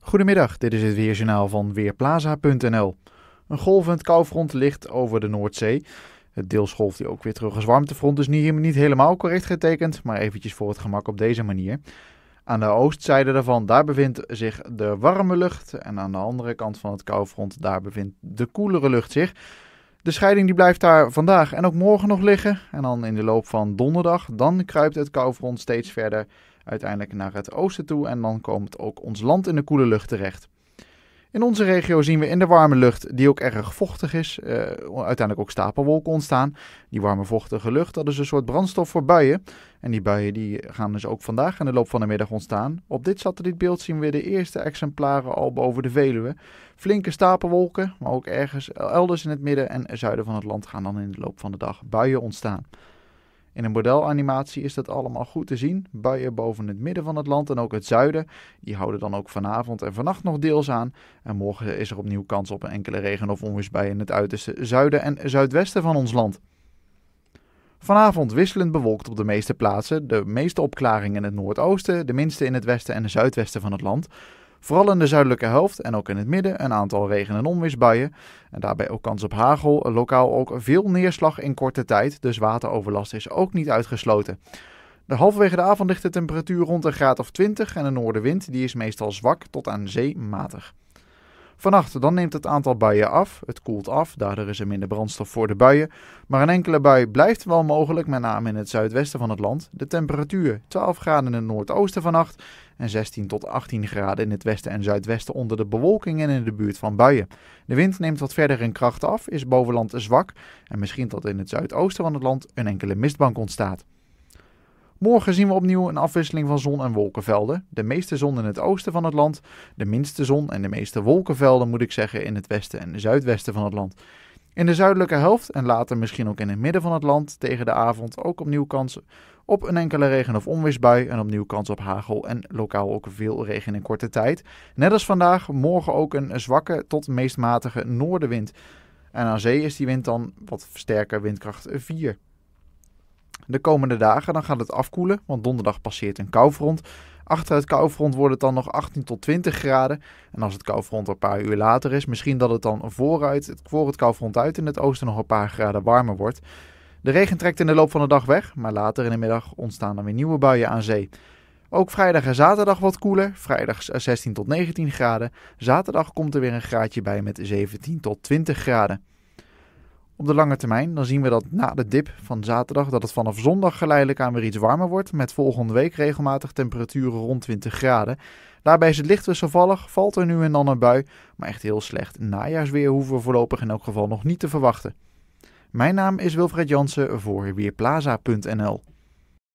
Goedemiddag, dit is het weerjournaal van Weerplaza.nl. Een golvend koufront ligt over de Noordzee. Het deels golft die ook weer terug als warmtefront, dus niet, niet helemaal correct getekend, maar eventjes voor het gemak op deze manier. Aan de oostzijde daarvan, daar bevindt zich de warme lucht en aan de andere kant van het koufront, daar bevindt de koelere lucht zich. De scheiding die blijft daar vandaag en ook morgen nog liggen en dan in de loop van donderdag, dan kruipt het koufront steeds verder uiteindelijk naar het oosten toe en dan komt ook ons land in de koele lucht terecht. In onze regio zien we in de warme lucht, die ook erg vochtig is, eh, uiteindelijk ook stapelwolken ontstaan. Die warme vochtige lucht, dat is een soort brandstof voor buien. En die buien die gaan dus ook vandaag in de loop van de middag ontstaan. Op dit satellietbeeld zien we de eerste exemplaren al boven de Veluwe. Flinke stapelwolken, maar ook ergens elders in het midden en zuiden van het land gaan dan in de loop van de dag buien ontstaan. In een modelanimatie is dat allemaal goed te zien. Buien boven het midden van het land en ook het zuiden. Die houden dan ook vanavond en vannacht nog deels aan. En morgen is er opnieuw kans op een enkele regen- of onweersbuien in het uiterste zuiden en zuidwesten van ons land. Vanavond wisselend bewolkt op de meeste plaatsen. De meeste opklaringen in het noordoosten, de minste in het westen en de zuidwesten van het land. Vooral in de zuidelijke helft en ook in het midden een aantal regen- en onweersbuien. En daarbij ook kans op hagel, lokaal ook veel neerslag in korte tijd, dus wateroverlast is ook niet uitgesloten. De halverwege de avond ligt de temperatuur rond een graad of 20 en een noordenwind die is meestal zwak tot aan zeematig. matig. Vannacht dan neemt het aantal buien af, het koelt af, daardoor is er minder brandstof voor de buien. Maar een enkele bui blijft wel mogelijk, met name in het zuidwesten van het land. De temperatuur 12 graden in het noordoosten vannacht en 16 tot 18 graden in het westen en zuidwesten onder de bewolking en in de buurt van buien. De wind neemt wat verder in kracht af, is bovenland zwak en misschien tot in het zuidoosten van het land een enkele mistbank ontstaat. Morgen zien we opnieuw een afwisseling van zon- en wolkenvelden. De meeste zon in het oosten van het land, de minste zon en de meeste wolkenvelden moet ik zeggen in het westen en zuidwesten van het land. In de zuidelijke helft en later misschien ook in het midden van het land tegen de avond ook opnieuw kans op een enkele regen- of onweersbui en opnieuw kans op hagel en lokaal ook veel regen in korte tijd. Net als vandaag, morgen ook een zwakke tot meest matige noordenwind. En aan zee is die wind dan wat sterker, windkracht 4. De komende dagen dan gaat het afkoelen, want donderdag passeert een koufront. Achter het koufront wordt het dan nog 18 tot 20 graden. En als het koufront een paar uur later is, misschien dat het dan vooruit, voor het koufront uit in het oosten nog een paar graden warmer wordt. De regen trekt in de loop van de dag weg, maar later in de middag ontstaan er weer nieuwe buien aan zee. Ook vrijdag en zaterdag wat koeler, vrijdag 16 tot 19 graden. Zaterdag komt er weer een graadje bij met 17 tot 20 graden. Op de lange termijn dan zien we dat na de dip van zaterdag dat het vanaf zondag geleidelijk aan weer iets warmer wordt met volgende week regelmatig temperaturen rond 20 graden. Daarbij is het licht wisselvallig, valt er nu en dan een bui, maar echt heel slecht najaarsweer hoeven we voorlopig in elk geval nog niet te verwachten. Mijn naam is Wilfred Jansen voor Weerplaza.nl